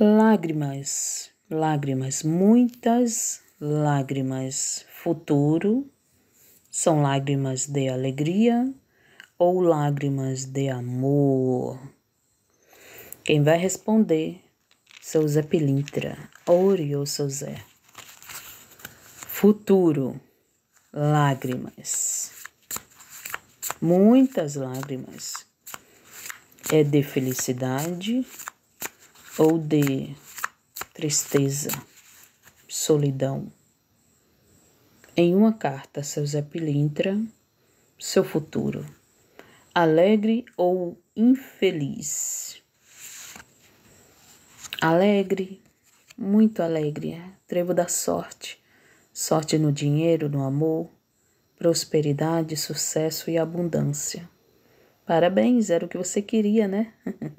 Lágrimas, lágrimas, muitas lágrimas. Futuro são lágrimas de alegria ou lágrimas de amor. Quem vai responder? Seu Zé Pilintra, Ori ou seu Zé. Futuro, lágrimas. Muitas lágrimas. É de felicidade, ou de tristeza, solidão. Em uma carta, seu Zé Pilintra, seu futuro, alegre ou infeliz. Alegre, muito alegre, é? trevo da sorte, sorte no dinheiro, no amor, prosperidade, sucesso e abundância. Parabéns, era o que você queria, né?